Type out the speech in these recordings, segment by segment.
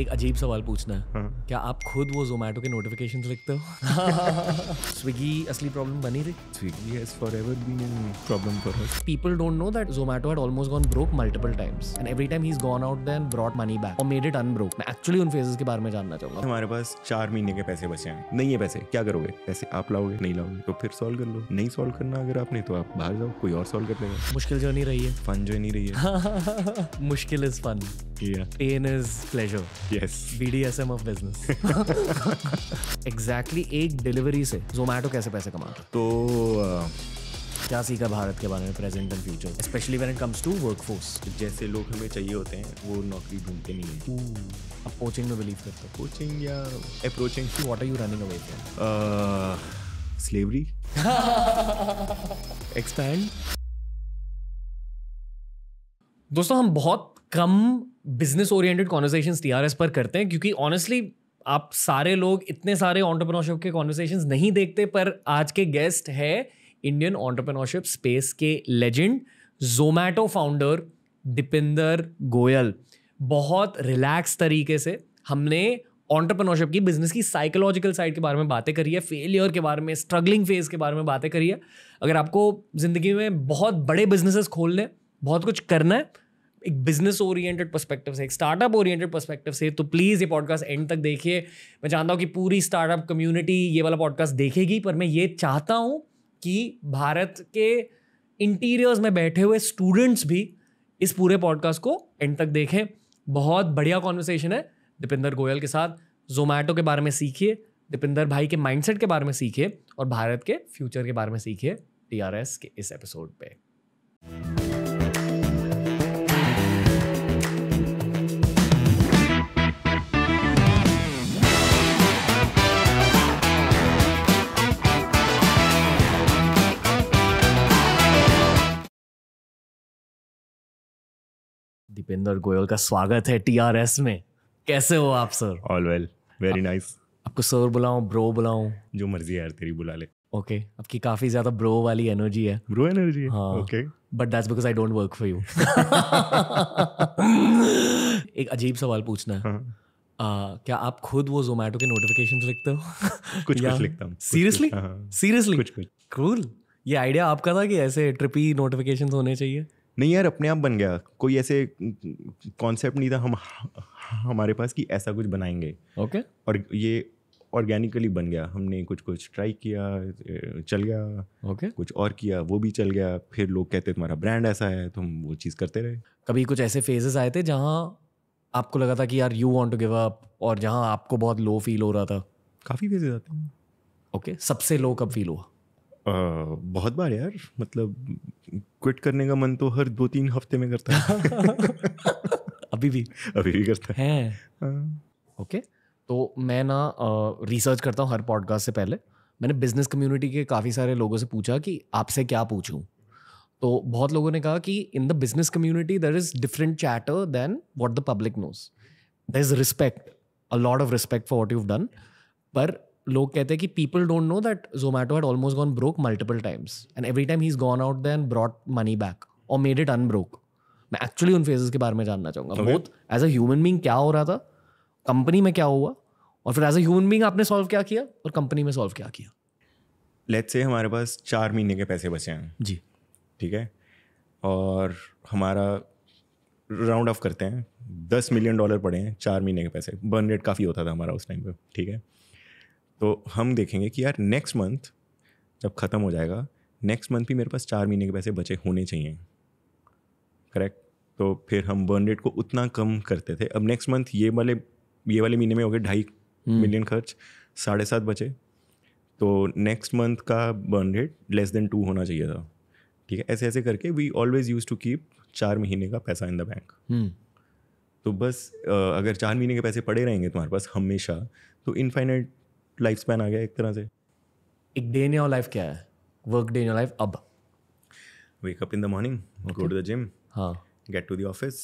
एक अजीब सवाल पूछना है हाँ। क्या आप खुद वो जोमेटो के नोटिफिकेशन लिखते हो स्विगी असली प्रॉब्लम बनी रही Swiggy has forever been in problem for us people don't know that Zomato had almost gone broke multiple times and every time he is gone out then brought money back और made it unbroke मैं actually उन phases के बारे में जानना चाहूंगा हमारे पास चार महीने के पैसे बचे हैं नहीं है पैसे क्या करोगे पैसे आप लाओगे नहीं लाओगे तो फिर सॉल्व कर लो नहीं सॉल्व करना अगर आपने तो आप बाहर जाओ कोई और सॉल्व कर लेगा मुश्किल जो नहीं रही है फन जो नहीं रही है मुश्किल is fun pain is pleasure yes. BDSM of business. exactly एक डिलीवरी से जोमैटो कैसे पैसे कमा तो क्या सीखा भारत के बारे में present and future especially when it comes to workforce जैसे लोग हमें चाहिए होते हैं वो नौकरी ढूंढते नहीं है अब कोचिंग में बिलीव करते हो कोचिंग या approaching what are you running away from slavery expand दोस्तों हम बहुत कम business oriented conversation T R S पर करते हैं क्योंकि ऑनेस्टली आप सारे लोग इतने सारे ऑन्टरप्रनोरशिप के कॉन्वर्सेशन नहीं देखते पर आज के गेस्ट है इंडियन ऑन्टरप्रनोरशिप स्पेस के लेजेंड जोमैटो फाउंडर दीपिंदर गोयल बहुत रिलैक्स तरीके से हमने ऑन्टरप्रनोरशिप की बिजनेस की साइकोलॉजिकल साइड के बारे में बातें करी है फेलियर के बारे में स्ट्रगलिंग फेज के बारे में बातें करी है अगर आपको ज़िंदगी में बहुत बड़े बिजनेसेस खोलने बहुत कुछ करना है एक बिजनेस ओरिएंटेड परस्पेक्टिव से एक स्टार्टअप ओरिएंटेड परस्पेक्टिव से तो प्लीज़ ये पॉडकास्ट एंड तक देखिए मैं जानता हूँ कि पूरी स्टार्टअप कम्युनिटी ये वाला पॉडकास्ट देखेगी पर मैं ये चाहता हूँ कि भारत के इंटीरियर्स में बैठे हुए स्टूडेंट्स भी इस पूरे पॉडकास्ट को एंड तक देखें बहुत बढ़िया कॉन्वर्सेशन है दीपेंदर गोयल के साथ जोमैटो के बारे में सीखिए दीपेंदर भाई के माइंडसेट के बारे में सीखिए और भारत के फ्यूचर के बारे में सीखिए टी के इस एपिसोड पे दीपेंद्र गोयल का स्वागत है टीआरएस में कैसे हो आप sir all well very nice आपको सर बुलाऊं ब्रो बुलाऊं जो मर्जी यार तेरी बुला ले ओके okay, आपकी काफी ज्यादा ब्रो वाली एनर्जी है ब्रो एनर्जी हाँ okay but that's because I don't work for you एक अजीब सवाल पूछना है हाँ. Uh, क्या आप खुद वो जोमेटो के नोटिफिकेशन लिखते हो कुछ कुछ लिखता हूँ सीरियसली सीरियसली कुछ कुछ क्रूल ये आइडिया आपका था कि ऐसे ट्रिपी नोटिफिकेशन होने चाहिए नहीं यार अपने आप बन गया कोई ऐसे कॉन्सेप्ट नहीं था हम हमारे पास कि ऐसा कुछ बनाएंगे ओके okay. और ये ऑर्गेनिकली बन गया हमने कुछ कुछ ट्राई किया चल गया ओके okay. कुछ और किया वो भी चल गया फिर लोग कहते तुम्हारा ब्रांड ऐसा है तुम वो चीज़ करते रहे कभी कुछ ऐसे फेजेस आए थे जहाँ आपको लगा था कि यार you want to give up और जहाँ आपको बहुत लो फील हो रहा था काफ़ी फेजेज आते हैं ओके okay. सबसे लो कब फील हुआ बहुत बार यार मतलब क्विट करने का मन तो हर दो तीन हफ्ते में करता है अभी भी अभी भी करता है हाँ। ओके तो मैं ना रिसर्च करता हूँ हर पॉडकास्ट से पहले मैंने बिजनेस कम्युनिटी के काफ़ी सारे लोगों से पूछा कि आपसे क्या पूछूँ तो बहुत लोगों ने कहा कि in the business community there is different chatter than what the public knows there is respect a lot of respect for what you done पर लोग कहते हैं कि people don't know that Zomato had almost gone broke multiple times and every time he is gone out then brought money back और made it unbroke मैं actually उन phases के बारे में जानना चाहूंगा बहुत एज अ ह्यूमन बींग क्या हो रहा था कंपनी में क्या हुआ और फिर एज अ ह्यूमन बींग आपने सॉल्व क्या किया और कंपनी में सॉल्व क्या किया लेट से हमारे पास चार महीने के पैसे बचे हैं जी ठीक है और हमारा राउंड ऑफ करते हैं दस मिलियन डॉलर पड़े हैं चार महीने के पैसे बर्न रेट काफ़ी होता था हमारा उस टाइम पे ठीक है तो हम देखेंगे कि यार नेक्स्ट मंथ जब ख़त्म हो जाएगा नेक्स्ट मंथ भी मेरे पास चार महीने के पैसे बचे होने चाहिए करेक्ट तो फिर हम बर्न रेट को उतना कम करते थे अब नेक्स्ट मंथ ये वाले ये वाले महीने में हो गए ढाई मिलियन हम्म। खर्च साढ़े सात बचे तो नेक्स्ट मंथ का burn rate less than two होना चाहिए था ठीक है ऐसे ऐसे करके we always used to keep चार महीने का पैसा इन द बैंक तो बस अगर चार महीने के पैसे पड़े रहेंगे तुम्हारे पास हमेशा तो इनफाइनाइट लाइफ स्पैन आ गया एक तरह से एक डे इन योर लाइफ क्या है work day in your life अब wake up in the morning go to the gym हाँ get to the office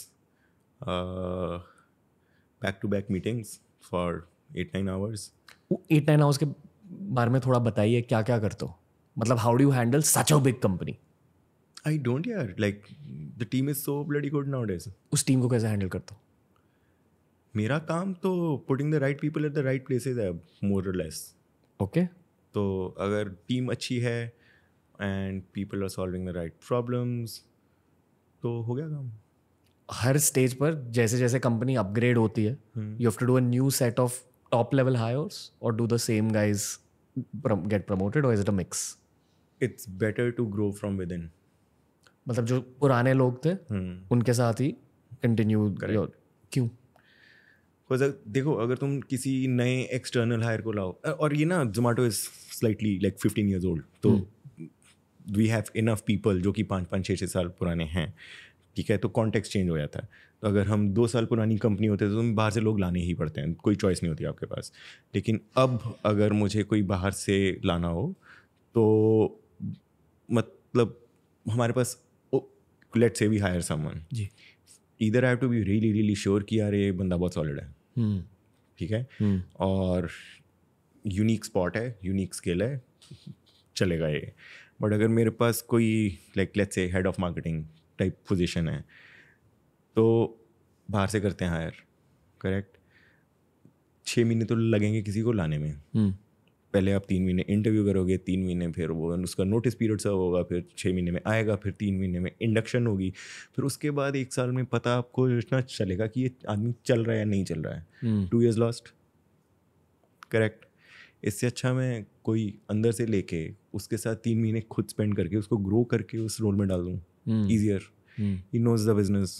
back to back meetings for eight nine hours eight nine hours के बारे में थोड़ा बताइए क्या क्या करते हो मतलब how do handle such a big company I don't यार like the team is so bloody good nowadays उस टीम को कैसे हैंडल करते हो मेरा काम तो putting the right people at the right places है मोर लेस ओके तो अगर टीम अच्छी है and people are solving the right problems तो हो गया काम हर स्टेज पर जैसे जैसे कंपनी अपग्रेड होती है you have to do a new set of top level hires और do the same guys get promoted और is it a mix it's better to grow from within मतलब जो पुराने लोग थे हम्म. उनके साथ ही कंटिन्यू क्यों बिकॉज uh, देखो अगर तुम किसी नए एक्सटर्नल हायर को लाओ और ये ना Zomato is slightly like fifteen years old तो वी हैव इनफ पीपल जो कि पाँच पाँच छः छः साल पुराने हैं ठीक है तो कॉन्टेक्स चेंज हो जाता है तो अगर हम दो साल पुरानी कंपनी होते तो बाहर से लोग लाने ही पड़ते हैं कोई चॉइस नहीं होती आपके पास लेकिन अब अगर मुझे कोई बाहर से लाना हो तो मतलब हमारे पास let's say we hire someone जी इधर I have to be really really sure कि यार ये बंदा बहुत सॉलिड है हम्म। ठीक है हम्म। और यूनिक स्पॉट है यूनिक स्किल है चलेगा ये बट अगर मेरे पास कोई like let's say head of marketing type position है तो बाहर से करते हैं हायर करेक्ट छः महीने तो लगेंगे किसी को लाने में हम्म। पहले आप तीन महीने इंटरव्यू करोगे तीन महीने फिर वो उसका नोटिस पीरियड सब होगा फिर छः महीने में आएगा फिर तीन महीने में इंडक्शन होगी फिर उसके बाद एक साल में पता आपको इतना चलेगा कि ये आदमी चल रहा है या नहीं चल रहा है टू ईयर्स लॉस्ट करेक्ट इससे अच्छा मैं कोई अंदर से लेके उसके साथ तीन महीने खुद स्पेंड करके उसको ग्रो करके उस रोल में डाल दूँ easier he knows the business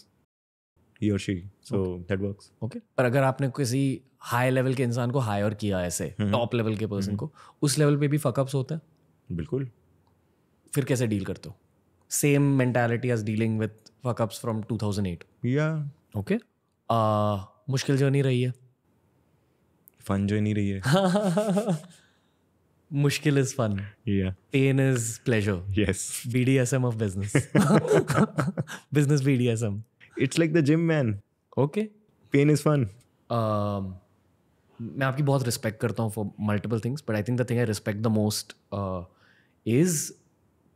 he और she so that works okay पर अगर आपने किसी हाई लेवल के इंसान को हायर किया ऐसे टॉप लेवल के पर्सन को उस लेवल पे भी फकअप्स होते हैं बिल्कुल फिर कैसे डील करते हो same mentality as dealing with fuckups from 2008 या ओके मुश्किल जर्नी रही है फन जो नहीं रही है मुश्किल is fun pain is pleasure yes BDSM of business business BDSM it's like the gym man okay pain is fun मैं आपकी बहुत रिस्पेक्ट करता हूँ for multiple things but I think the thing I respect the most is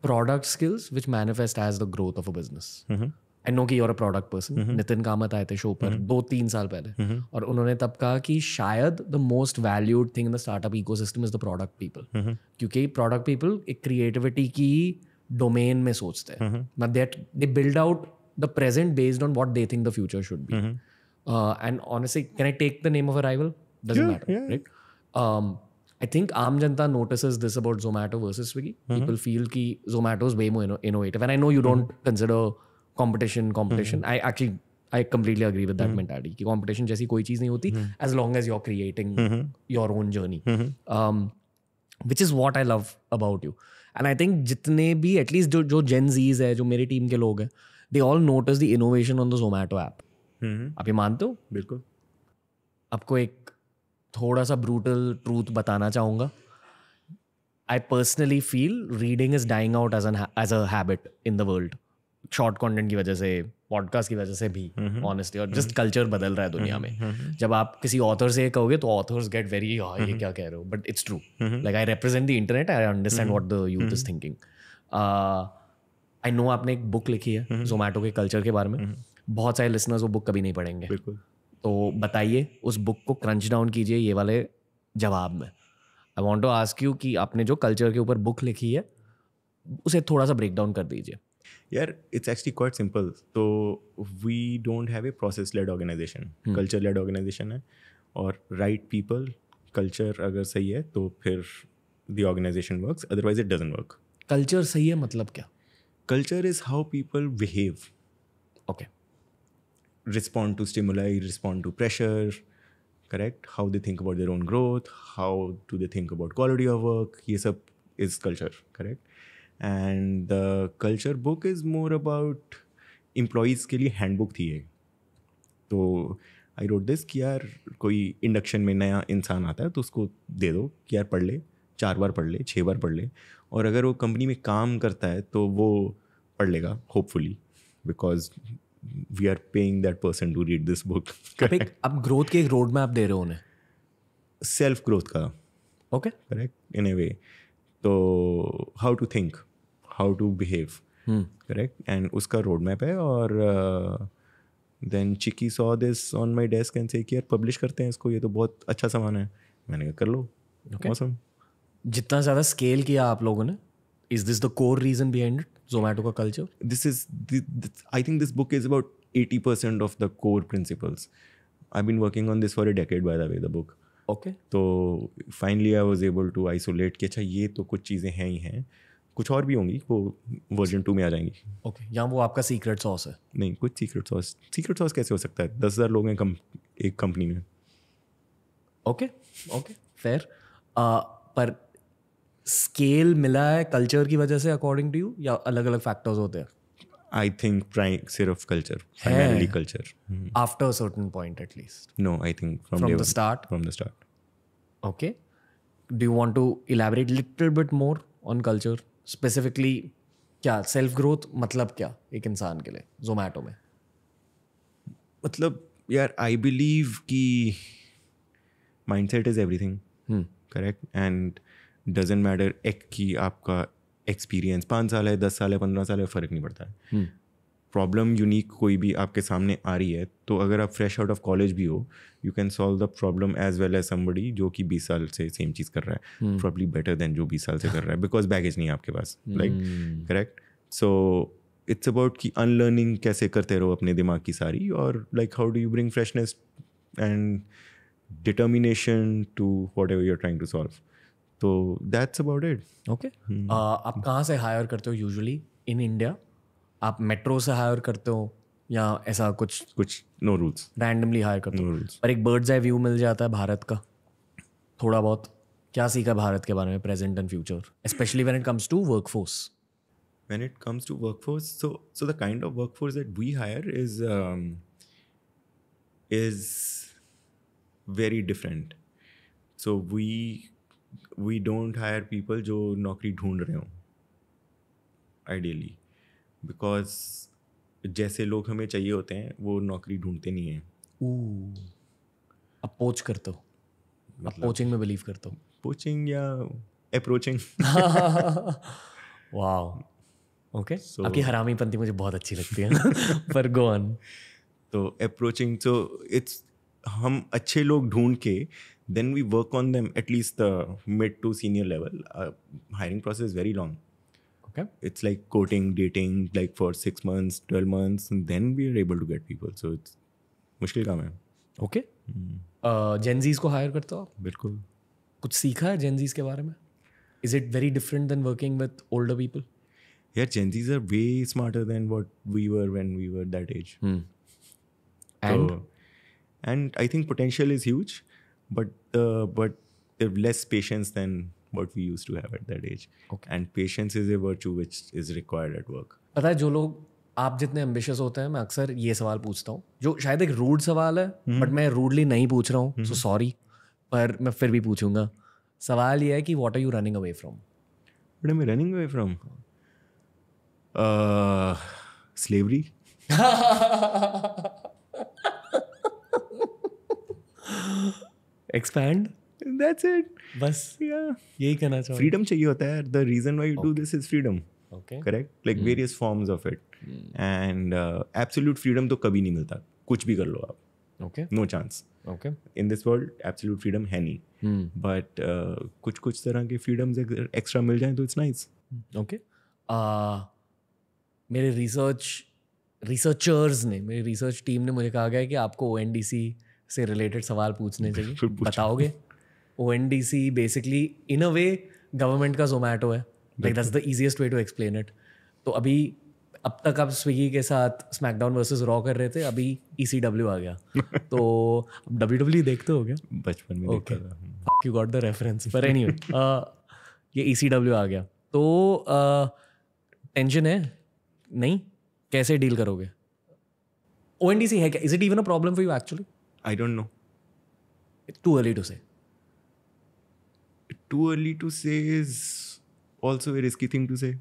product skills which manifest as the growth of a business I know की your a product person Nitin Kamath आए थे show पर mm-hmm. दो तीन साल पहले mm-hmm. और उन्होंने तब कहा कि शायद the most valued thing in the startup ecosystem is the product people क्योंकि प्रोडक्ट पीपल एक क्रिएटिविटी की डोमेन में सोचते हैं they build out the present based on what they think the future should be. Mm-hmm. Uh, and honestly, can I take the name of a rival? Doesn't yeah, matter, yeah. right? Um, I think amjanta notices this about Zomato versus Swiggy. Mm-hmm. People feel that Zomato is way more inno- innovative. And I know you don't mm-hmm. consider competition competition. Mm-hmm. I actually I completely agree with that mm-hmm. mentality. Ki competition जैसी कोई चीज नहीं होती as long as you're creating your own journey. Um, which is what I love about you. And I think जितने bhi at least jo jo Gen Zs hai, jo मेरी team ke log hai. They all notice the innovation on the Zomato app आप ये मानते हो बिल्कुल आपको एक थोड़ा सा ब्रूटल ट्रूथ बताना चाहूँगा I personally feel reading is dying out as an as a habit in the world short content की वजह से पॉडकास्ट की वजह से भी ऑनेस्टली mm-hmm. और जस्ट कल्चर mm-hmm. बदल रहा है दुनिया mm-hmm. में जब आप किसी ऑथर से कहोगे तो ऑथर्स गेट वेरी ये क्या कह रहे हो but it's true like I represent the internet I understand what the youth is thinking I know आपने एक बुक लिखी है जोमेटो हम्म। के कल्चर के बारे में हम्म। बहुत सारे लिसनर्स वो बुक कभी नहीं पढ़ेंगे बिल्कुल तो बताइए उस बुक को क्रंच डाउन कीजिए ये वाले जवाब में I want to ask you कि आपने जो कल्चर के ऊपर बुक लिखी है उसे थोड़ा सा ब्रेक डाउन कर दीजिए यार इट्स एक्चुअली क्वाइट सिंपल तो we don't have a process led organisation culture led organisation है और राइट पीपल कल्चर अगर सही है तो फिर the organisation work otherwise it doesn't work culture सही है मतलब क्या culture is how people behave okay respond to stimuli respond to pressure correct how they think about their own growth how do they think about quality of work ये सब is culture correct and the culture book is more about employees के लिए hand book थी है तो I wrote this कि यार कोई इंडक्शन में नया इंसान आता है तो उसको दे दो कि यार पढ़ ले चार बार पढ़ ले छः बार पढ़ ले और अगर वो कंपनी में काम करता है तो वो पढ़ लेगा hopefully because we are paying that person to read this book अब ग्रोथ के एक रोड मैप दे रहे हो उन्हें सेल्फ ग्रोथ का okay correct in a way तो how to think how to behave correct and उसका रोड मैप है और then Chiki saw this on my desk and said यार पब्लिश करते हैं इसको ये तो बहुत अच्छा सामान है मैंने कहा कर लो मौसम okay. awesome. जितना ज़्यादा स्केल किया आप लोगों ने is this the core reason behind it Zomato का culture this is I think this book is about eighty percent of the core principles I been working on this for a decade by the way the book okay तो finally I was able to isolate कि अच्छा ये तो कुछ चीज़ें हैं ही हैं कुछ और भी होंगी वो वर्जन टू में आ जाएंगी ओके okay. यहाँ वो आपका सीक्रेट सॉस है नहीं कुछ सीक्रेट सॉस सीक्रेट सॉस कैसे हो सकता है दस हज़ार लोग हैं कम एक कंपनी में ओके ओके फेयर पर स्केल मिला है कल्चर की वजह से अकॉर्डिंग टू यू या अलग अलग फैक्टर्स होते हैं आई थिंक सिर्फ culture culture after certain point at least no I think from the start from the start okay do you want to elaborate little bit more on culture specifically क्या self growth मतलब क्या एक इंसान के लिए जोमैटो में मतलब यार आई बिलीव कि set is everything correct and doesn't matter एक की आपका एक्सपीरियंस पाँच साल है दस साल है पंद्रह साल है फ़र्क नहीं पड़ता है प्रॉब्लम यूनिक कोई भी आपके सामने आ रही है तो अगर आप फ्रेश आउट ऑफ कॉलेज भी हो you can solve the problem as well as somebody जो कि बीस साल से सेम चीज़ कर रहा है प्रॉब्ली बेटर देन जो बीस साल से कर रहा है बिकॉज बैगेज नहीं है आपके पास like correct so it's about कि अनलर्निंग कैसे करते रहो अपने दिमाग की सारी और like how do you bring freshness and determination to whatever you are trying to solve तो दैट्स अबाउट इट ओके आप कहाँ से हायर करते हो यूजुअली इन इंडिया आप मेट्रो से हायर करते हो या ऐसा कुछ कुछ नो रूल्स रैंडमली हायर करते हो रूल्स पर एक बर्ड्स आई व्यू मिल जाता है भारत का थोड़ा बहुत क्या सीखा भारत के बारे में present and future specially when it comes to workforce it comes to work force so so the kind of work force we we hire is is very different so we we don't hire people जो नौकरी ढूंढ रहे हों ideally because जैसे लोग हमें चाहिए होते हैं वो नौकरी ढूंढते नहीं हैं अपोच पोच करते हो मतलब में बिलीव करते हो पोचिंग या अप्रोचिंग वाह ओके आपकी हरामी पंथी मुझे बहुत अच्छी लगती है पर गो ऑन तो अप्रोचिंग सो इट्स हम अच्छे लोग ढूंढ के then we work on them at least the mid to senior level uh, hiring process is very long okay it's like coding dating like for 6 months 12 months and then we are able to get people so it's mushkil kaam okay hmm. Uh, gen z's ko hire karte ho bilkul kuch seekha hai gen z's ke bare mein is it very different than working with older people yeah gen z's are way smarter than what we were when we were that age hmm. and i think potential is huge but uh, but they've less patience than what we used to have at that age. Okay. And patience is a virtue which is required at work. पता है जो लोग आप जितने ambitious होते हैं मैं अक्सर ये सवाल पूछता हूँ जो शायद एक रूड सवाल है बट हम्म। मैं रूडली नहीं पूछ रहा हूँ सो सॉरी हम्म। पर मैं फिर भी पूछूंगा सवाल ये है कि what are you running away from what am running away from slavery expand that's it बस यही कहना चाहूँ फ्रीडम चाहिए होता है the reason why you do this is freedom correct like various forms of it and absolute freedom तो कभी नहीं मिलता कुछ भी कर लो आप okay no chance okay in this world absolute freedom है नहीं बट hmm. uh, कुछ कुछ तरह के फ्रीडम्स एक्स्ट्रा मिल जाए तो इट्स नाइस ओके मेरे रिसर्च रिसर्चर्स ने मेरी रिसर्च टीम ने मुझे कहा गया है कि आपको ओ एन डी सी से रिलेटेड सवाल पूछने चाहिए बताओगे O N D C basically in a way government का जोमैटो है like that's the easiest way to explain it तो अभी अब तक आप स्विगी के साथ स्मैकडाउन वर्सेस रॉ कर रहे थे अभी ई सी डब्ल्यू आ गया तो अब डब्ल्यू डब्ल्यू e देखते हो क्या बचपन में okay you got the reference पर एनी ये ई सी डब्ल्यू आ गया तो टेंशन uh, है नहीं कैसे डील करोगे ओ एन डी सी है क्या is it even a problem for you actually I don't know too early to say too early to say is also very risky thing to say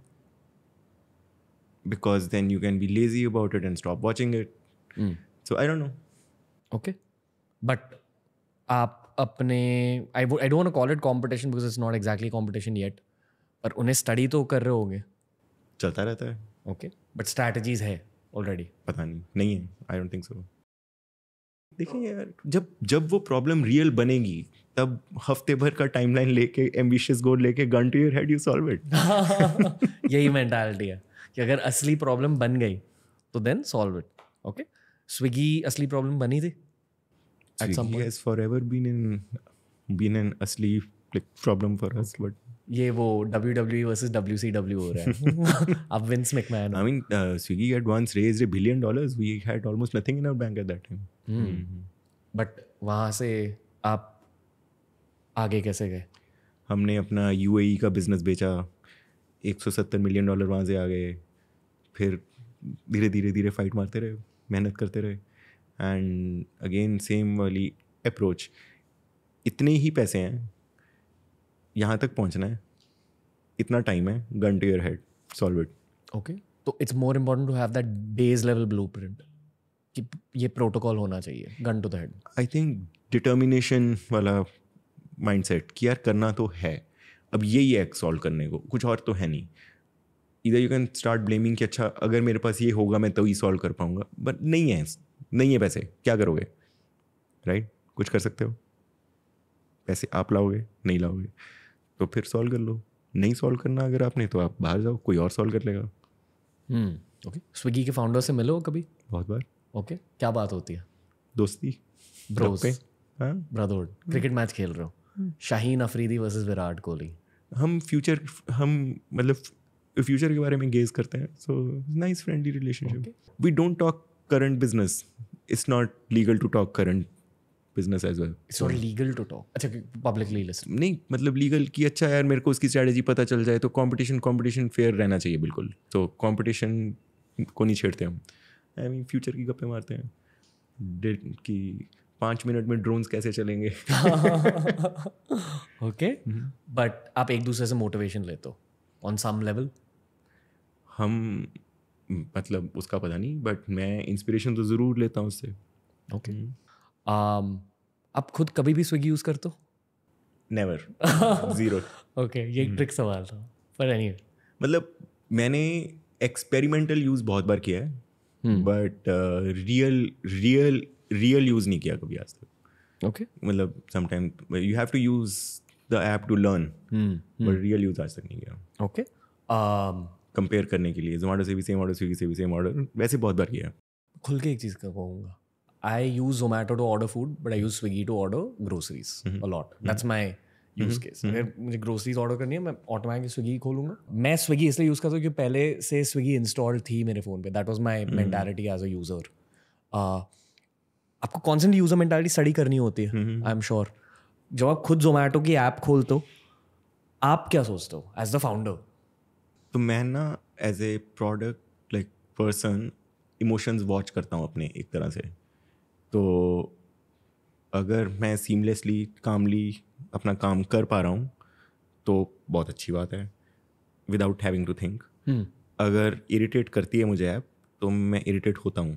because then you can be lazy about it and stop watching it so I don't know okay but आप अपने I I don't call it competition because it's not exactly competition yet पर उन्हें study तो कर रहे होंगे चलता रहता है ओके बट स्ट्रैटीज है ऑलरेडी पता नहीं नहीं है आई डोंट थिंक सो देखिए तो यार जब जब वो प्रॉब्लम रियल बनेगी तब हफ्ते भर का टाइमलाइन लेके एम्बिशियस गोल लेके gun to your head you solve it यही मेंटालिटी है कि अगर असली प्रॉब्लम बन गई तो then solve it okay Swiggy असली प्रॉब्लम बनी थी Swiggy has forever been in been an asli like, problem for us, but ये वो WWE versus WCW हो रहा है अब Vince McMahon I mean Swiggy had once raised a billion dollars we had almost nothing in our bank at that time but hmm. Hmm. वहाँ से आप आगे कैसे गए हमने अपना यू e का बिज़नेस बेचा 170 मिलियन डॉलर वहाँ से आ गए फिर धीरे धीरे धीरे फाइट मारते रहे मेहनत करते रहे एंड अगेन सेम वाली अप्रोच इतने ही पैसे हैं यहाँ तक पहुँचना है इतना टाइम है gun to your head solve it okay तो it's more important to have that base level blueprint कि ये प्रोटोकॉल होना चाहिए gun to the head I think determination वाला माइंडसेट कि यार करना तो है अब यही है सॉल्व करने को कुछ और तो है नहीं इधर यू कैन स्टार्ट ब्लेमिंग कि अच्छा अगर मेरे पास ये होगा मैं तभी तो सॉल्व कर पाऊंगा बट नहीं है नहीं है पैसे क्या करोगे राइट right? कुछ कर सकते हो पैसे आप लाओगे नहीं लाओगे तो फिर सॉल्व कर लो नहीं सॉल्व करना अगर आपने तो आप बाहर जाओ कोई और सॉल्व कर लेगा ओके हम्म, स्विगी के फाउंडर से मिलो कभी बहुत बार ओके क्या बात होती है दोस्ती हाँ? ब्रदरहुड क्रिकेट मैच खेल रहे हो हम्म। शाहीन अफरीदी वर्सेस विराट कोहली हम फ्यूचर हम मतलब फ्यूचर के बारे में गेज करते हैं so nice friendly relationship we don't talk current business it's not legal to talk current business as well it's not legal to talk अच्छा पब्लिकली लिस्ट नहीं मतलब लीगल की अच्छा यार मेरे को उसकी स्ट्रैटेजी पता चल जाए तो कंपटीशन कंपटीशन फेयर रहना चाहिए बिल्कुल तो कंपटीशन को नहीं छेड़ते हम आई मीन फ्यूचर की गप्पे मारते हैं डेट की पाँच मिनट में ड्रोन्स कैसे चलेंगे ओके बट हम्म। आप एक दूसरे से मोटिवेशन लेते हो ऑन सम लेवल हम मतलब उसका पता नहीं बट मैं इंस्पिरेशन तो ज़रूर लेता हूँ उससे ओके okay. हम्म। um, आप खुद कभी भी स्विगी यूज़ करते हो नेवर ज़ीरो ओके ये एक ट्रिक हम्म। सवाल था पर एनी मतलब मैंने एक्सपेरिमेंटल यूज़ बहुत बार किया है but real real real use नहीं किया कभी आज तक ओके मतलब sometime you have to use the app to learn but real use आज तक नहीं किया ओके कंपेयर um, करने के लिए जोमेटो से भी सेम ऑर्डर स्विगी से भी सेम ऑर्डर वैसे बहुत बार किया खुल के एक चीज़ का कहूंगा I use Zomato to order food but I use Swiggy to order groceries a lot that's my use case mm-hmm. अगर mm-hmm. मुझे ग्रोसरीज ऑर्डर करनी है मैं ऑटोमैटिक स्विगी खोलूंगा मैं स्विगी इसलिए यूज़ करता हूँ क्योंकि पहले से स्विगी इंस्टॉल थी मेरे फ़ोन पे that was my mentality as a user आपको कॉन्सेंट यूज़र मेंटालिटी स्टडी करनी होती है आई एम श्योर जब आप खुद जोमेटो की ऐप खोलते हो आप क्या सोचते हो एज द फाउंडर तो मैं ना as a product like person emotions watch करता हूँ अपने एक तरह से तो अगर मैं सीमलेसली कामली अपना काम कर पा रहा हूँ तो बहुत अच्छी बात है विदाउट हैविंग टू थिंक अगर इरिटेट करती है मुझे ऐप तो मैं इरिटेट होता हूँ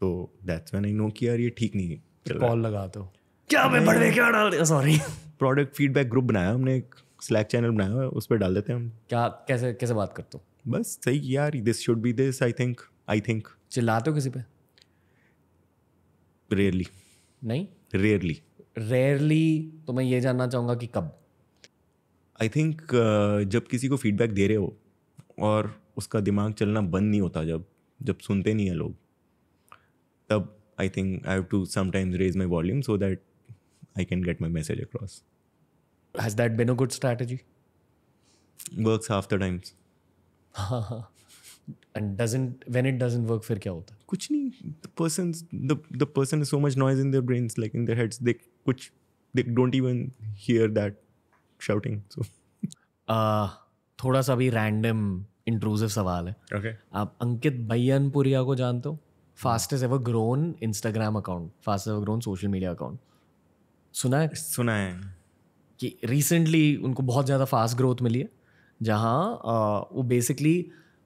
तो दैट्स व्हेन आई नो कि यार ये ठीक नहीं है कॉल लगा दो क्या मैं बढ़ क्या डाल दिया सॉरी प्रोडक्ट फीडबैक ग्रुप बनाया हमने एक स्लैक चैनल बनाया हुआ है उस पर डाल देते हैं हम क्या कैसे कैसे बात करते हो बस सही यार this should be this I think I think चिल्लाते हो किसी पे रेयरली नहीं रेयरली रेयरली तो मैं ये जानना चाहूँगा कि कब आई थिंक uh, जब किसी को फीडबैक दे रहे हो और उसका दिमाग चलना बंद नहीं होता जब जब सुनते नहीं है लोग तब I think I have to sometimes raise my volume so that I can get my message across has that been a good strategy works half the times हाँ हाँ थोड़ा सा आप अंकित बैनपुरिया को जानते हो fastest ever grown Instagram account fast ever grown social media account सुना है सुना है कि रिसेंटली उनको बहुत ज़्यादा फास्ट ग्रोथ मिली है जहाँ uh, वो basically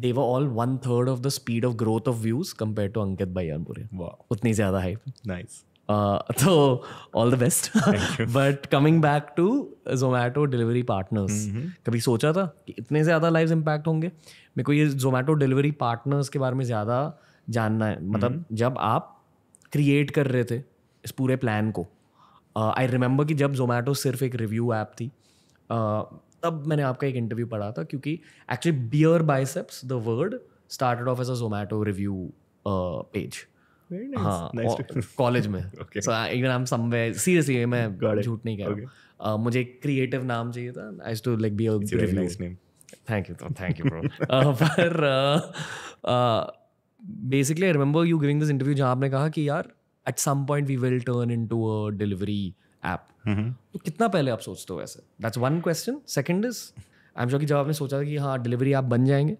they were all one third of the speed of growth of views compare to Ankit Bhaiyanpure. उतनी ज़्यादा hype. Nice. Uh, तो all the best but coming back to Zomato delivery partners कभी सोचा था कि इतने ज़्यादा लाइव इम्पैक्ट होंगे मेरे को ये जोमैटो डिलीवरी पार्टनर्स के बारे में ज़्यादा जानना है मतलब mm-hmm. जब आप क्रिएट कर रहे थे इस पूरे प्लान को आई uh, रिमेंबर कि जब जोमैटो सिर्फ एक रिव्यू ऐप थी uh, तब मैंने आपका एक इंटरव्यू पढ़ा था क्योंकि actually Beer Biceps the word started off as a Zomato review page college में even I am somewhere seriously मैं झूठ नहीं कह रहा okay. uh, मुझे एक क्रिएटिव नाम चाहिए था I to like be name thank you thank you पर basically I remember you giving this interview जहाँ आपने कहा कि यार at some point we will turn into a delivery app Mm-hmm. तो कितना पहले आप सोचते हो वैसे that's one question second is I am sure कि जब आपने सोचा था कि हाँ डिलीवरी आप बन जाएंगे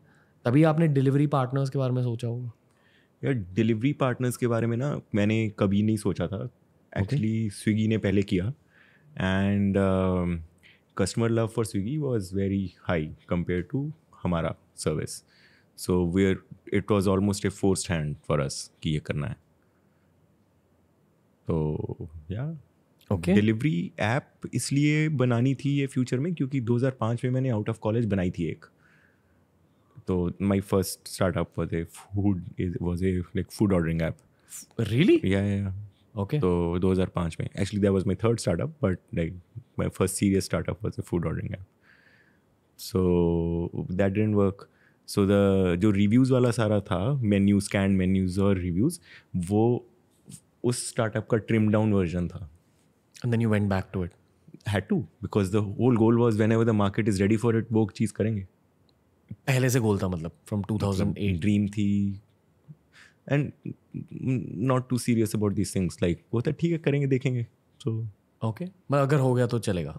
तभी आपने डिलीवरी पार्टनर्स के बारे में सोचा होगा यार डिलीवरी पार्टनर्स के बारे में ना मैंने कभी नहीं सोचा था एक्चुअली स्विगी ने पहले किया and customer love for Swiggy was very high compare to हमारा service so we it was almost a force hand for us कि ये करना है तो या ओके डिलीवरी ऐप इसलिए बनानी थी ये फ्यूचर में क्योंकि 2005 में मैंने आउट ऑफ कॉलेज बनाई थी एक तो my first startup was a food was a like food ordering app really yeah yeah okay तो 2005 में actually that was my third startup but like my first serious startup was a food ordering app so that didn't work so the जो reviews वाला सारा था menu scan menus और reviews वो उस startup का ट्रिम डाउन वर्जन था And then you went back to it. Had to because the whole goal was whenever the market is ready for it, वो cheese karenge पहले से goal tha matlab from 2008 dream thi and not too serious about these things like wo था theek hai karenge dekhenge so okay मतलब अगर हो गया तो चलेगा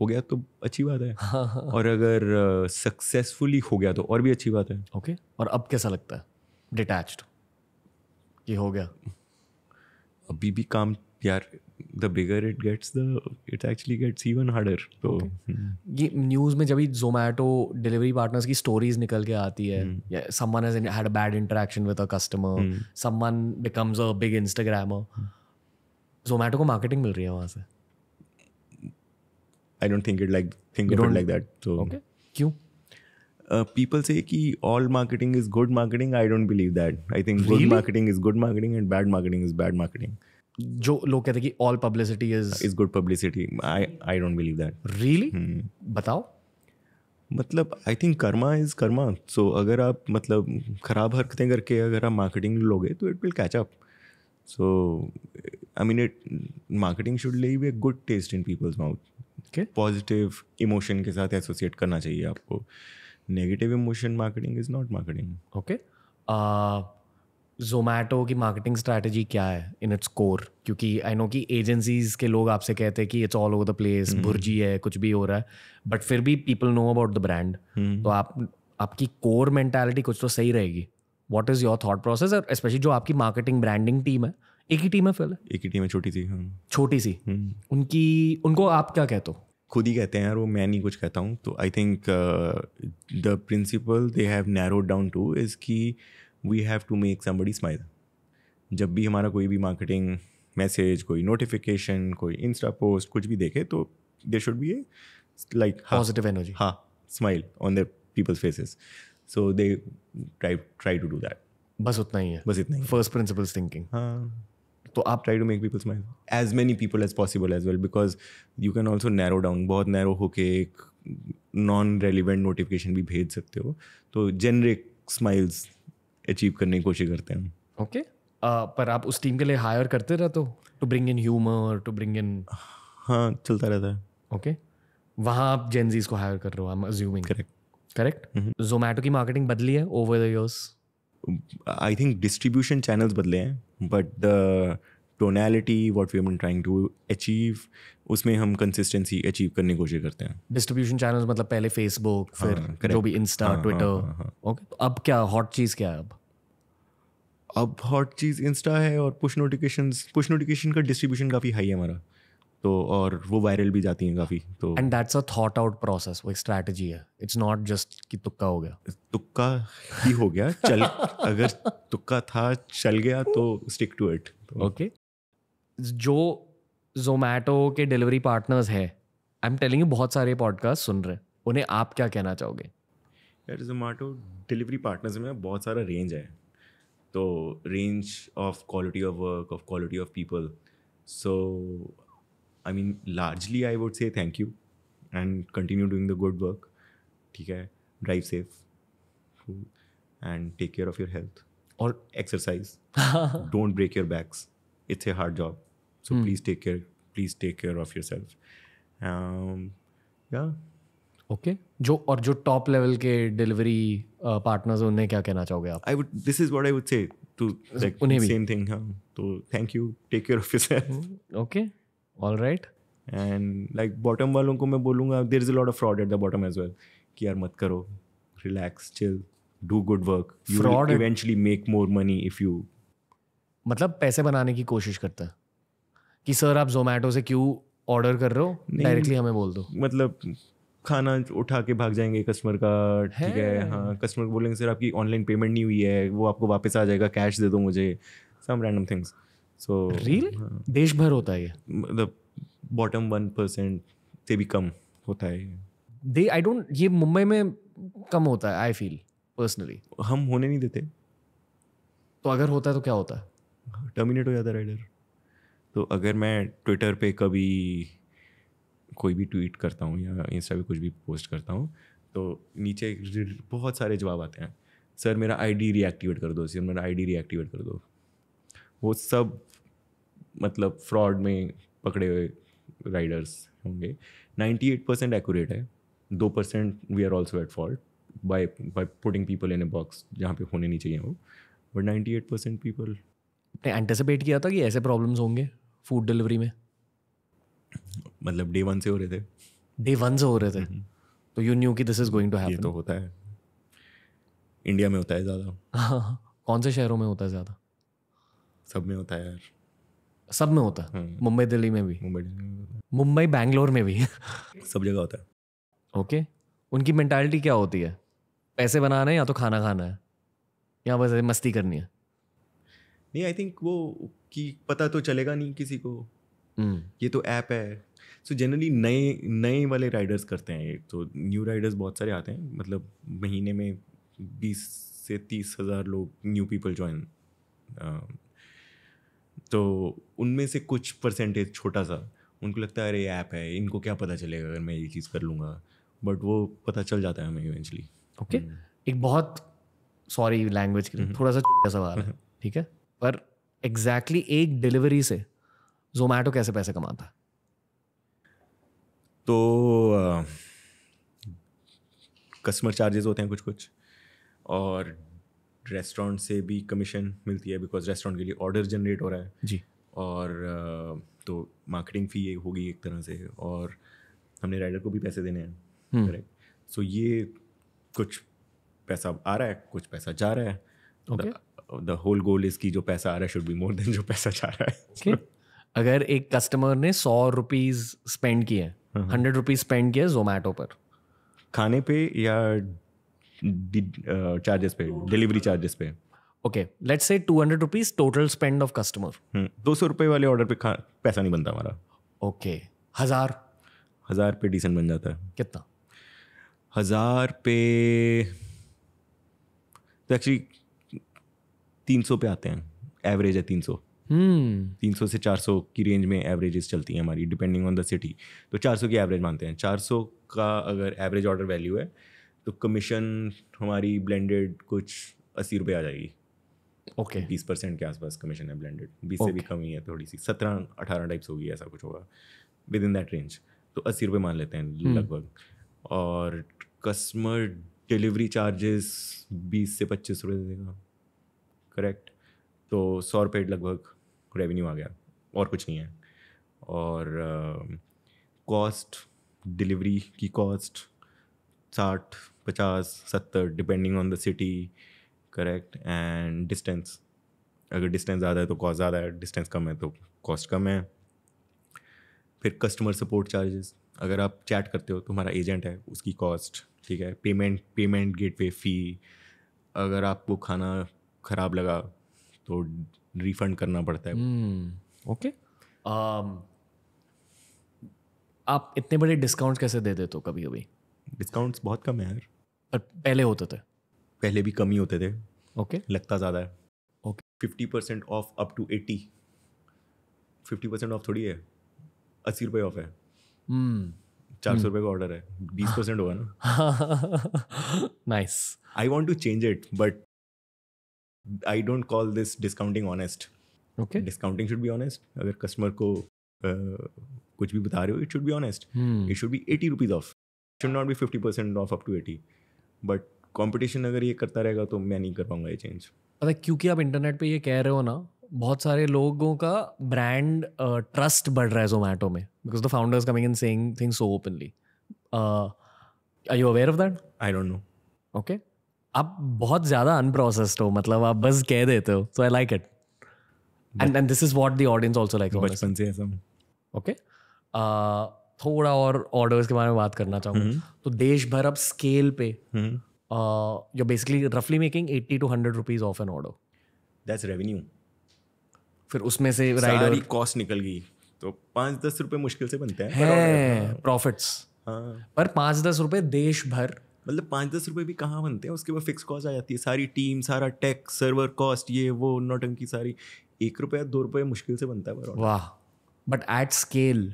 हो गया तो अच्छी बात है और अगर सक्सेसफुली uh, हो गया तो और भी अच्छी बात है ओके okay. और अब कैसा लगता है डिटैच्ड कि हो गया अभी भी काम यार the bigger it gets, the it actually gets even harder. So hmm. ये न्यूज़ में जब जोमेटो डिलीवरी पार्टनर्स की स्टोरीज निकल के आती है someone has had a bad interaction with a customer someone becomes a big Instagrammer Zomato को marketing मिल रही है वहाँ से I don't think it like think it like that so क्यों पीपल uh, से कि all marketing is good marketing I don't believe that I think good marketing is good marketing and bad marketing is bad marketing जो लोग कहते हैं कि all publicity is is good publicity I I don't believe that really बताओ मतलब I think karma is karma so अगर आप मतलब ख़राब हरकतें करके अगर आप मार्केटिंग लोगे तो it will catch up so I mean it marketing should leave a good taste in people's mouth positive emotion के साथ एसोसिएट करना चाहिए आपको negative emotion marketing is not marketing okay Zomato की मार्केटिंग स्ट्रैटेजी क्या है इन इट्स कोर क्योंकि I know कि एजेंसीज के लोग आपसे कहते हैं कि it's all over the place भुर्जी है कुछ भी हो रहा है बट फिर भी people know about the brand तो आप आपकी कोर मेंटालिटी कुछ तो सही रहेगी what is your thought process और स्पेशली जो आपकी मार्केटिंग ब्रांडिंग टीम है एक ही टीम है फिर एक ही टीम है छोटी सी हाँ। छोटी सी हम्म। उनकी उनको आप क्या कहते हो खुद ही कहते हैं यार वो मैं नहीं कुछ कहता हूँ तो I think the principle they have narrow down to is की we have to make somebody smile जब भी हमारा कोई भी मार्केटिंग मैसेज कोई नोटिफिकेशन कोई इंस्टा पोस्ट कुछ भी देखे तो they should be a like positive energy हाँ smile on the people's faces so they try try to do that बस उतना ही है बस इतना ही फर्स्ट प्रिंसिपल्स थिंकिंग हाँ तो आप try to make people smile as many people as possible as well because you can also narrow down बहुत narrow होके एक नॉन रेलिवेंट नोटिफिकेशन भी भेज सकते हो तो जेनरिक स्माइल्स अचीव करने की कोशिश करते हैं हम ओके uh, पर आप उस टीम के लिए हायर करते रहते हो to bring in humour to bring in हाँ चलता रहता है ओके वहाँ आप जेनजीज को हायर कर रहे हो I am assuming correct correct Zomato की मार्केटिंग बदली है over the years I think distribution channels बदले हैं but the tonality what we am trying to achieve उसमें हम कंसिस्टेंसी अचीव करने की कोशिश करते हैं डिस्ट्रीब्यूशन चैनल मतलब पहले फेसबुक हाँ, फिर हाँ, जो भी इंस्टा ट्विटर ओके अब क्या हॉट चीज़ क्या है अब अब हॉट चीज़ इंस्टा है और पुश नोटिफिकेशन पुश नोटिफिकेशन का डिस्ट्रीब्यूशन काफ़ी हाई है हमारा तो और वो वायरल भी जाती हैं काफ़ी तो and that's a thought out process वो एक स्ट्रैटेजी है इट्स नॉट जस्ट कि तुक्का हो गया तुक्का ही हो गया चल अगर तुक्का था चल गया तो स्टिक टू इट ओके जो जोमैटो के डिलीवरी पार्टनर्स हैं आई एम टेलिंग यू बहुत सारे पॉडकास्ट सुन रहे हैं उन्हें आप क्या कहना चाहोगे यार जोमैटो डिलीवरी पार्टनर्स में बहुत सारा रेंज है so range of quality of work of quality of people so i mean largely i would say thank you and continue doing the good work okay drive safe and take care of your health or exercise don't break your backs it's a hard job so hmm. please take care please take care of yourself um, yeah okay जो और जो top level के delivery partners uh, उन्हें क्या कहना चाहोगे आप I would this is what I would say to like उन्हें सेम थिंग हां तो thank you take care of yourself okay alright and like bottom वालों को मैं बोलूंगा there is a lot of fraud at the bottom as well कि यार मत करो relax chill do good work you will eventually make more money if you मतलब पैसे बनाने की कोशिश करता है कि सर आप जोमेटो से क्यों ऑर्डर कर रहे हो डायरेक्टली हमें बोल दो मतलब खाना उठा के भाग जाएंगे कस्टमर का ठीक है, हाँ कस्टमर को बोलेंगे सर आपकी ऑनलाइन पेमेंट नहीं हुई है वो आपको वापस आ जाएगा कैश दे दो मुझे some random things so real देश भर होता है मतलब बॉटम वन परसेंट से भी कम होता है दे आई डोंट ये मुंबई में कम होता है आई फील पर्सनली हम होने नहीं देते तो अगर होता है तो क्या होता हाँ, है टर्मिनेट हो जाता राइडर तो अगर मैं ट्विटर पे कभी कोई भी ट्वीट करता हूँ या इंस्टा पे कुछ भी पोस्ट करता हूँ तो नीचे बहुत सारे जवाब आते हैं सर मेरा आईडी रिएक्टिवेट कर दो सर मेरा आईडी रिएक्टिवेट कर दो वो सब मतलब फ्रॉड में पकड़े हुए राइडर्स होंगे 98 एट परसेंट एक्यूरेट है दो percent we are also at fault by by putting people in a box जहाँ पे होने नहीं चाहिए वो but ninety eight percent people anticipate किया था कि ऐसे प्रॉब्लम्स होंगे फूड डिलीवरी में मतलब डे वन से हो रहे थे डे वन से हो रहे थे हम्म। तो यू न्यू कि this is going to happen तो होता है इंडिया में होता है ज़्यादा कौन से शहरों में होता है ज़्यादा सब में होता है यार सब में होता है हाँ। मुंबई दिल्ली में भी मुंबई मुंबई बैंगलोर में भी सब जगह होता है ओके okay. उनकी मेंटालिटी क्या होती है पैसे बनाना है या तो खाना खाना है या बस मस्ती करनी है नहीं आई थिंक वो कि पता तो चलेगा नहीं किसी को hmm. ये तो ऐप है सो जनरली नए नए वाले राइडर्स करते हैं एक तो न्यू राइडर्स बहुत सारे आते हैं मतलब महीने में बीस से तीस हज़ार लोग न्यू पीपल ज्वाइन तो उनमें से कुछ परसेंटेज छोटा सा उनको लगता है अरे ऐप है इनको क्या पता चलेगा अगर मैं ये चीज़ कर लूँगा बट वो पता चल जाता है हमें इवेंचुअली ओके हम्म। एक बहुत सॉरी लैंग्वेज के लिए हम्म। थोड़ा सा सवाल है ठीक है पर एग्जैक्टली exactly एक डिलीवरी से जोमेटो कैसे पैसे कमाता है तो कस्टमर चार्जेस होते हैं कुछ कुछ और रेस्टोरेंट से भी कमीशन मिलती है बिकॉज रेस्टोरेंट के लिए ऑर्डर जनरेट हो रहा है जी और तो मार्केटिंग फ़ी होगी एक तरह से और हमने राइडर को भी पैसे देने हैं करेक्ट हम्म। सो ये कुछ पैसा आ रहा है कुछ पैसा जा रहा है द होल गोल इज की जो पैसा आ रहा है शुड बी मोर देन जो पैसा जा रहा है okay. अगर एक कस्टमर ने सौ रुपीज़ स्पेंड किए हैं हंड्रेड रुपीज स्पेंड किया जोमेटो पर खाने पे या चार्जेस पे डिलीवरी चार्जेस पे okay let's say two hundred rupees total spend of customer दो सौ रुपये वाले ऑर्डर पे पैसा नहीं बनता हमारा ओके हजार हजार पे डिसेंट बन जाता है कितना हजार पे तो एक्चुअली तीन सौ पे आते हैं एवरेज है तीन सौ हम्म। तीन सौ से चार सौ की रेंज में एवरेजेस चलती हैं हमारी डिपेंडिंग ऑन द सिटी तो चार सौ की एवरेज मानते हैं चार सौ का अगर एवरेज ऑर्डर वैल्यू है तो कमीशन हमारी ब्लेंडेड कुछ अस्सी रुपये आ जाएगी ओके बीस परसेंट के आसपास कमीशन है ब्लेंडेड बीस okay. से भी कम ही है थोड़ी सी सत्रह अठारह टाइप्स होगी ऐसा कुछ होगा विद इन दैट रेंज तो अस्सी रुपये मान लेते हैं हम्म। लगभग और कस्टमर डिलीवरी चार्जेस बीस से पच्चीस रुपये देगा करेक्ट तो सौ रुपये लगभग रेवेन्यू आ गया और कुछ नहीं है और कॉस्ट uh, डिलीवरी की कॉस्ट साठ पचास सत्तर depending on the city correct and distance अगर डिस्टेंस ज़्यादा है तो कॉस्ट ज़्यादा है डिस्टेंस कम है तो कॉस्ट कम है फिर कस्टमर सपोर्ट चार्जेस अगर आप चैट करते हो तो हमारा एजेंट है उसकी कॉस्ट ठीक है पेमेंट पेमेंट गेटवे फ़ी अगर आपको खाना ख़राब लगा तो रिफंड करना पड़ता है ओके हम्म, um, आप इतने बड़े डिस्काउंट कैसे दे देते हो कभी कभी डिस्काउंट्स बहुत कम है यार पर पहले होते थे पहले भी कम ही होते थे ओके okay. लगता ज़्यादा है okay fifty percent off up to eighty fifty percent off थोड़ी है अस्सी रुपये ऑफ है हम्म। चार सौ हम्म। रुपये का ऑर्डर है बीस परसेंट होगा ना nice I want to change it but I don't call this discounting honest okay discounting should be honest अगर कस्टमर को uh, कुछ भी बता रहे हो it should be honest it should be eighty rupees off should not be fifty percent off up to eighty but competition अगर ये करता रहेगा तो मैं नहीं कर पाऊंगा ये चेंज अच्छा क्योंकि आप इंटरनेट पे ये कह रहे हो ना बहुत सारे लोगों का ब्रांड ट्रस्ट uh, बढ़ रहा है जोमेटो में because the founders coming in saying things so openly I you aware of that I don't know okay आप बहुत ज़्यादा अनप्रोसेस्ड हो मतलब आप बस कह देते हो so I like it and and this is what the audience also like बचपन से ऐसा ओके uh, थोड़ा और ऑर्डर्स के बारे में बात करना चाहूँगा हम्म। तो देश भर अब स्केल पे हम्म। uh, you're बेसिकली रफली making 80 to 100 rupees of an order that's revenue फिर उसमें से सारी कॉस्ट निकल गई तो पाँच दस रुपए मुश्किल से बनते हैं प्रॉफिट्स हाँ। पर पाँच दस रुपए देश भर मतलब पाँच दस रुपये भी कहाँ बनते हैं उसके बाद फिक्स कॉस्ट आ जाती है सारी टीम सारा टेक सर्वर कॉस्ट ये वो नौटंकी सारी एक रुपया दो रुपये मुश्किल से बनता है वाह बट एट स्केल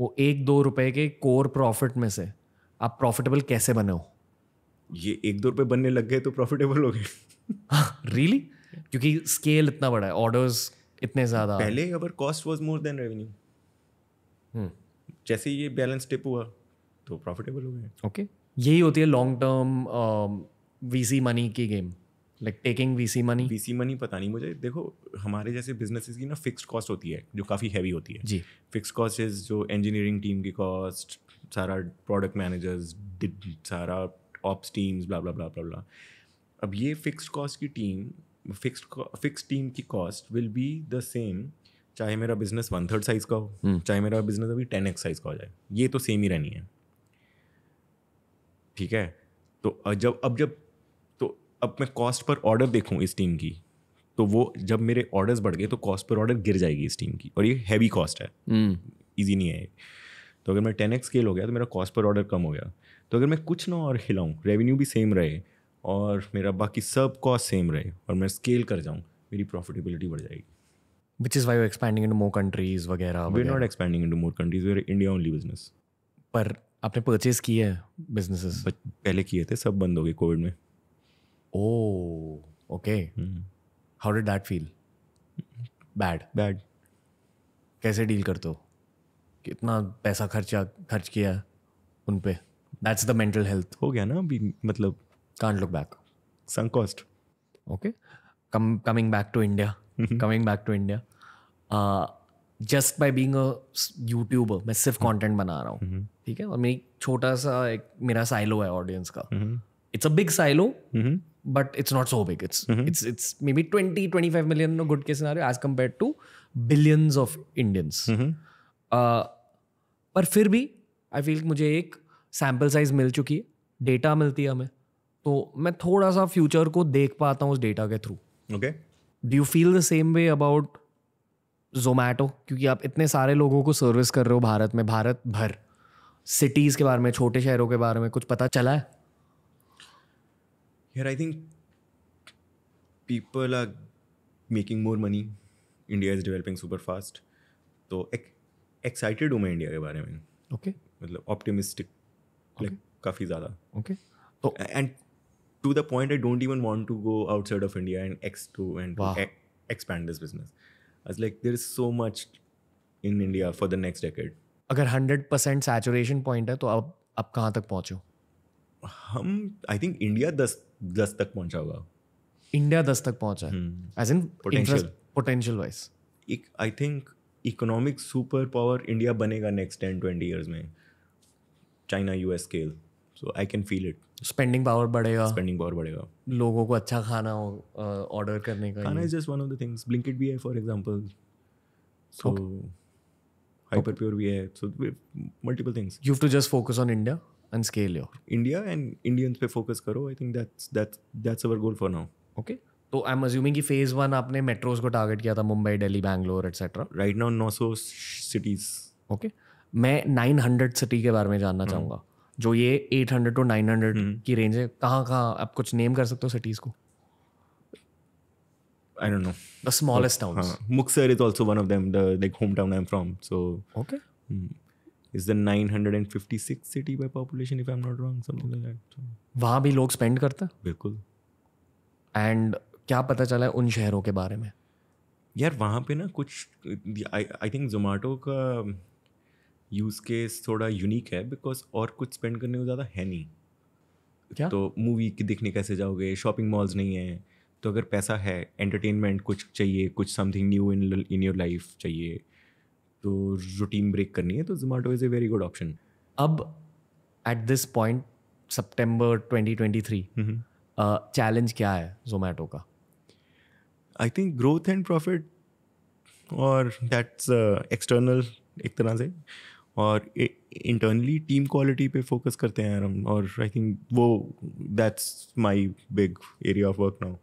वो एक दो रुपए के कोर प्रॉफिट में से आप प्रॉफिटेबल कैसे बने हो ये एक दो रुपये बनने लग गए तो प्रॉफिटेबल हो गए रियली हाँ, क्योंकि स्केल इतना बड़ा है ऑर्डर्स इतने ज़्यादा पहले अगर cost was more than revenue जैसे ये बैलेंस टिप हुआ तो प्रॉफिटेबल हो गए ओके okay. यही होती है long term V C money की game like taking V C money V C money पता नहीं मुझे देखो हमारे जैसे बिजनेस की ना फिक्स कॉस्ट होती है जो काफ़ी हैवी होती है जी फिक्स कॉस्ट इज जो इंजीनियरिंग टीम की कॉस्ट सारा प्रोडक्ट मैनेजर्स सारा ops teams blah blah blah blah अब ये फिक्स कॉस्ट की टीम फिक्स फिक्स टीम की cost will be the same चाहे मेरा बिजनेस वन थर्ड साइज का हो हम्म। चाहे मेरा बिजनेस अभी टेन एक्स साइज का हो जाए ये तो सेम ही रहनी है ठीक है तो जब अब जब तो अब मैं कॉस्ट पर ऑर्डर देखूँ इस टीम की तो वो जब मेरे ऑर्डर्स बढ़ गए तो कॉस्ट पर ऑर्डर गिर जाएगी इस टीम की और ये हैवी कॉस्ट है ईजी हम्म। नहीं है तो अगर मैं टेन एक्स स्केल हो गया तो मेरा कॉस्ट पर ऑर्डर कम हो गया तो अगर मैं कुछ ना और हिलाऊँ रेवेन्यू भी सेम रहे और मेरा बाकी सब कॉस्ट सेम रहे और मैं स्केल कर जाऊँ मेरी प्रॉफिटेबिलिटी बढ़ जाएगी which is why expanding in more countries वगैरह we not expanding in more countries where India only business पर आपने परचेज किए हैं बिजनेसेस पहले किए थे सब बंद हो गए कोविड में oh okay how did that feel bad bad कैसे डील करते हो कितना पैसा खर्चा खर्च किया उन पे दैट्स द मेंटल हेल्थ हो गया ना अभी मतलब can't look back sunk cost okay coming back to India coming back to India just by being YouTube YouTuber मैं सिर्फ कॉन्टेंट hmm. बना रहा हूँ hmm. ठीक है और मेरी छोटा सा एक मेरा साइलो है ऑडियंस का it's a big silo but it's not so big it's it's it's maybe twenty twenty five million good case scenario as compared to billions of Indians पर फिर भी आई फील मुझे एक sample size मिल चुकी है data मिलती है हमें तो मैं थोड़ा सा फ्यूचर को देख पाता हूँ उस डेटा के through okay do you feel the same way about Zomato क्योंकि आप इतने सारे लोगों को सर्विस कर रहे हो भारत में भारत भर सिटीज़ के बारे में छोटे शहरों के बारे में कुछ पता चला है यार I think people are making more money India is developing super fast तो एक्साइटेड हूँ मैं इंडिया के बारे में ओके okay. मतलब ऑप्टिमिस्टिक okay. काफ़ी ज़्यादा ओके तो and to the point I don't even want to go outside of India and ex to and expand this business आज like there is so much in India for the next decade अगर hundred percent saturation point है तो अब अब कहाँ तक पहुँचो हम आई थिंक इंडिया दस दस तक पहुँचा होगा इंडिया दस तक पहुँचा as in potential potential wise एक I think economic super power India बनेगा नेक्स्ट टेन ट्वेंटी ईयर्स में China U S scale so I can feel it spending power बढ़ेगा स्पेंडिंग पावर बढ़ेगा लोगों को अच्छा खाना ऑर्डर करने का खाना is just one of the things Blinkit भी है for example so Hyperpure भी है so multiple things you have to just focus on India and scale your India and Indians पे फोकस करो I think that's that's that's our goal for now okay तो I am assuming कि phase one आपने metros को target किया था Mumbai Delhi Bangalore etcetera right now नौ सौ सिटीज ओके मैं नाइन हंड्रेड सिटी के बारे में जानना हम्म। चाहूँगा जो ये 800 टू 900 की रेंज है कहाँ कहाँ आप कुछ नेम कर सकते हो सिटीज़ को I don't know. The smallest but, towns. Uh, Muxer is also one of them. The like hometown I'm from. So okay, mm, is the 956 city by population if I'm not wrong, something like that. So, वहाँ भी लोग spend करते हैं बिल्कुल and क्या पता चला है उन शहरों के बारे में यार वहाँ पे ना कुछ आई थिंक जोमेटो का यूज़ केस थोड़ा यूनिक है बिकॉज और कुछ स्पेंड करने को ज़्यादा है नहीं क्या तो मूवी देखने कैसे जाओगे शॉपिंग मॉल्स नहीं है तो अगर पैसा है एंटरटेनमेंट कुछ चाहिए कुछ something new in in your life चाहिए तो रूटीन ब्रेक करनी है तो Zomato is a very good option अब at this point September 2023 challenge क्या है जोमेटो का I think growth and profit और दैट्स एक्सटर्नल uh, एक तरह से और इंटरनली टीम क्वालिटी पे फोकस करते हैं हम और आई थिंक वो that's my big area of work now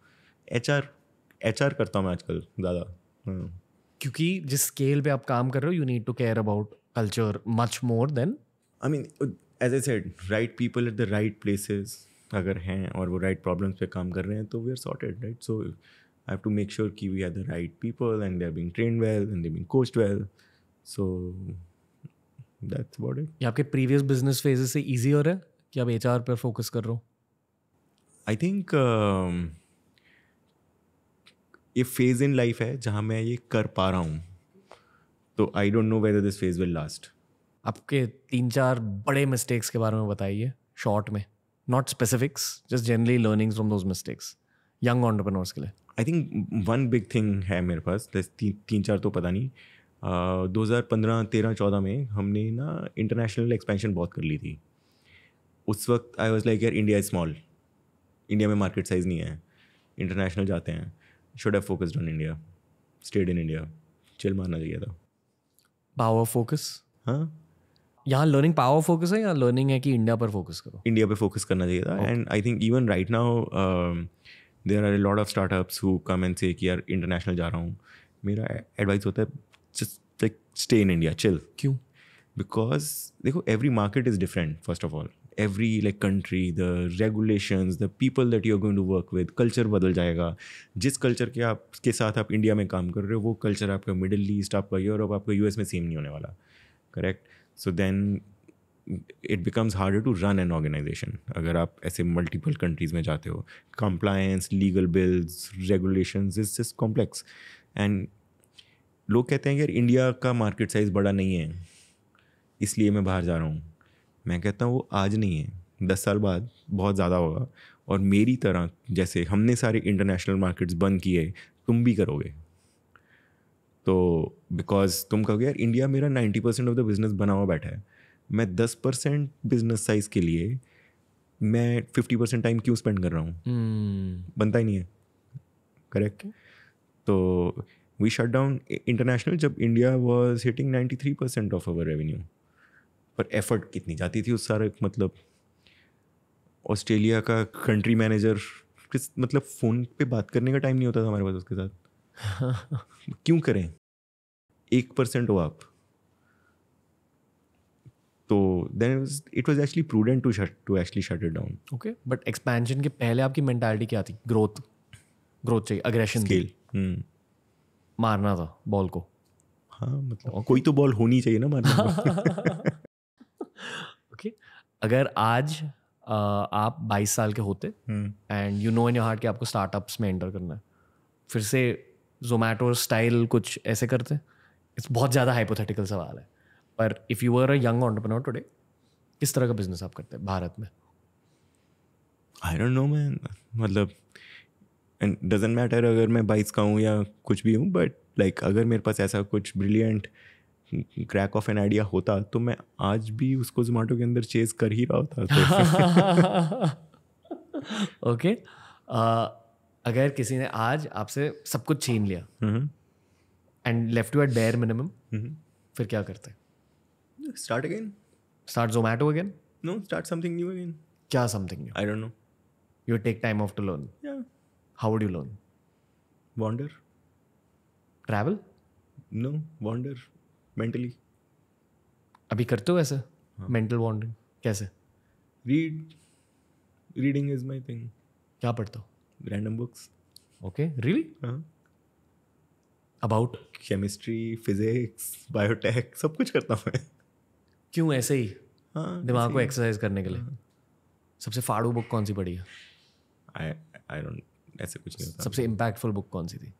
H R H are करता हूँ मैं आजकल ज़्यादा हाँ। क्योंकि जिस स्केल पे आप काम कर रहे हो you need to care about culture much more than I mean as a said right people at the right places अगर हैं और वो राइट प्रॉब्लम्स पे काम कर रहे हैं तो we are sorted right so I have to make sure कि we are the right people and they are being train well and they being coached well so that's about it आपके previous business phases से easy हो रहा है कि आप HR पर focus कर रहे हो आई थिंक um, ये फेज इन लाइफ है जहाँ मैं ये कर पा रहा हूँ तो I don't know whether this phase will last आपके तीन चार बड़े मिस्टेक्स के बारे में बताइए शॉर्ट में not specifics just generally learning from those mistakes young entrepreneurs के लिए I think one big thing है मेरे पास तीन तीन चार तो पता नहीं दो हज़ार पंद्रह तेरह चौदह में हमने ना इंटरनेशनल एक्सपेंशन बहुत कर ली थी उस वक्त आई वॉज लाइक यार इंडिया इज़ स्मॉल इंडिया में मार्केट साइज़ नहीं है इंटरनेशनल जाते हैं should have focused on India stayed in India chill मारना चाहिए था पावर फोकस हाँ यहाँ लर्निंग पावर फोकस है या लर्निंग है कि इंडिया पर फोकस करो इंडिया पर फोकस करना चाहिए था and I think even right now there are a lot of startups who come and say कि यार इंटरनेशनल जा रहा हूँ मेरा एडवाइस होता है like stay in India chill क्यों बिकॉज देखो every market is different first of all every like country the regulation the people that you are going to work with culture बदल जाएगा जिस कल्चर के आप के साथ आप इंडिया में काम कर रहे हो वो कल्चर आपका मिडिल ईस्ट आपका यूरोप आपका यू एस में सेम नहीं होने वाला correct so then it becomes harder to run an organisation अगर आप ऐसे मल्टीपल कंट्रीज़ में जाते हो compliance legal bills regulation is just complex and लोग कहते हैं कि यार इंडिया का मार्केट साइज़ बड़ा नहीं है इसलिए मैं बाहर जा रहा हूँ मैं कहता हूँ वो आज नहीं है दस साल बाद बहुत ज़्यादा होगा और मेरी तरह जैसे हमने सारे इंटरनेशनल मार्केट्स बंद किए तुम भी करोगे तो बिकॉज तुम कहोगे यार इंडिया मेरा ninety percent of the business बना हुआ बैठा है मैं दस परसेंट बिजनेस साइज़ के लिए मैं फिफ्टी परसेंट टाइम क्यों स्पेंड कर रहा हूँ hmm. बनता ही नहीं है करेक्ट okay. तो वी शट डाउन इंटरनेशनल जब India was hitting ninety three percent of our revenue पर एफर्ट कितनी जाती थी उस सारा मतलब ऑस्ट्रेलिया का कंट्री मैनेजर किस मतलब फ़ोन पे बात करने का टाइम नहीं होता था हमारे पास उसके साथ क्यों करें एक परसेंट हो आप तो then it was actually prudent to shut to actually shut it down okay but expansion के पहले आपकी मेंटालिटी क्या थी ग्रोथ ग्रोथ चाहिए अग्रेशन हम्म। स्केल मारना था बॉल को हाँ मतलब okay. कोई तो बॉल होनी चाहिए ना मारना ओके okay. अगर आज आ, आप 22 साल के होते and you know in your heart कि आपको स्टार्टअप्स में एंटर करना है फिर से जोमेटो स्टाइल कुछ ऐसे करते इट्स बहुत ज़्यादा हाइपोथेटिकल सवाल है पर if you are a young entrepreneur today किस तरह का बिजनेस आप करते हैं भारत में आई डोंट नो मैन मतलब एंड डजेंट मैटर अगर मैं बाइक्स का हूँ या कुछ भी हूँ बट लाइक अगर मेरे पास ऐसा कुछ brilliant crack of an idea होता तो मैं आज भी उसको जोमेटो के अंदर चेज कर ही रहा होता ओके तो okay. uh, अगर किसी ने आज आपसे सब कुछ छीन लिया and left you at bare minimum फिर क्या करते start again start Zomato again no start something new again क्या something new I don't know you take time off to learn How would you learn? Wander. Travel? No, wander. Mentally. अभी करते हो ऐसा mental wandering कैसे read reading is my thing क्या पढ़ता हो random books okay really about chemistry physics biotech सब कुछ करता हूँ मैं क्यों ऐसे ही हाँ, दिमाग को एक्सरसाइज करने के लिए हाँ। सबसे फाड़ू बुक कौन सी पढ़ी है आई आई डोंट ऐसे कुछ नहीं होता सबसे इम्पैक्टफुल बुक कौन सी थी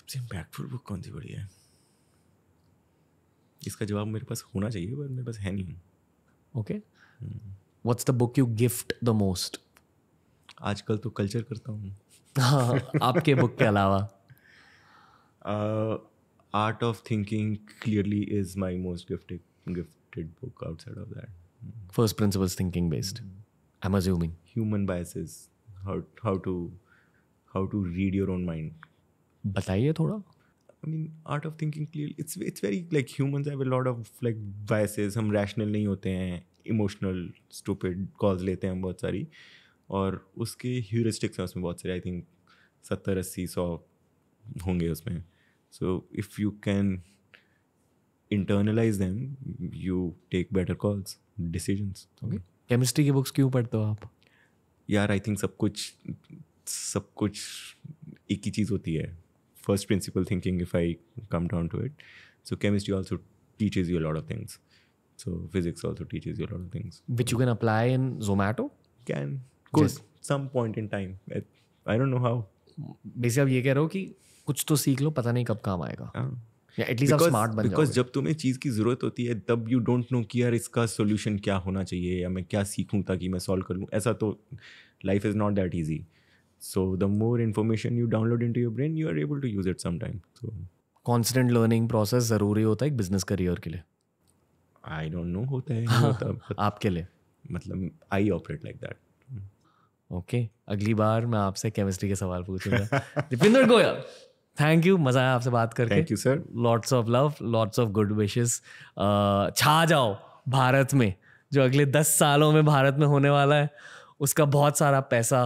सबसे इम्पैक्टफुल बुक कौन सी पढ़ी है इसका जवाब मेरे पास होना चाहिए पर मेरे पास है नहीं okay what's the book you gift the most आजकल तो कल्चर करता हूँ आपके बुक के अलावा art of thinking clearly is my most gifted gifted book outside of that first principles thinking based I am assuming human biases how how to how to read your own mind बताइए थोड़ा I mean art of thinking clear it's it's very like human have a lot of like vices हम rational नहीं होते हैं emotional stupid calls लेते हैं हम बहुत सारी और उसके ह्यूरिस्टिक्स हैं उसमें बहुत सारे आई थिंक सत्तर अस्सी सौ होंगे उसमें so if you can internalize them you take better calls decision okay chemistry की बुक्स क्यों पढ़ते हो आप यार आई थिंक सब कुछ सब कुछ एक ही चीज़ होती है first principle thinking if I come down to it so chemistry also teaches you lot of things so physics also teaches you lot of things which you can apply in Zomato can some point in time I don't know how basic आप ये कह रहे हो कि कुछ तो सीख लो पता नहीं कब काम आएगा एटलीस्ट हाँ। बन बिकॉज जब तुम्हें चीज़ की ज़रूरत होती है तब यू डोंट नो कि यार इसका सोल्यूशन क्या होना चाहिए या मैं क्या सीखूँ ताकि मैं सॉल्व कर लूँ ऐसा तो life is not that easy so the more information you download into your brain you are able to use it sometime so constant learning process ज़रूरी होता है एक बिजनेस करियर के लिए आई डोंट नो होता है आपके लिए मतलब I operate like that okay अगली बार मैं आपसे केमिस्ट्री के सवाल पूछूंगा दीपिंदर गोयल थैंक यू मज़ा आया आपसे बात करके thank you sir lots of love lots of good wishes छा जाओ भारत में जो अगले दस सालों में भारत में होने वाला है उसका बहुत सारा पैसा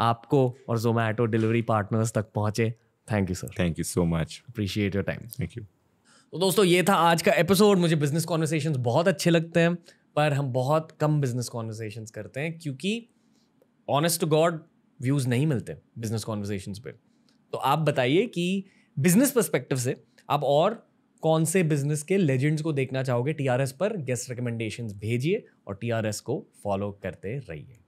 आपको और जोमेटो डिलीवरी पार्टनर्स तक पहुंचे thank you sir thank you so much appreciate your time thank you तो दोस्तों ये था आज का एपिसोड मुझे बिजनेस कॉन्वर्सेशन बहुत अच्छे लगते हैं पर हम बहुत कम बिजनेस कॉन्वर्सेशन करते हैं क्योंकि ऑनेस्ट टू गॉड व्यूज़ नहीं मिलते बिजनेस कॉन्वर्सेशन पे तो आप बताइए कि बिजनेस परस्पेक्टिव से आप और कौन से बिजनेस के लेजेंड्स को देखना चाहोगे टीआरएस पर गेस्ट रिकमेंडेशंस भेजिए और टीआरएस को फॉलो करते रहिए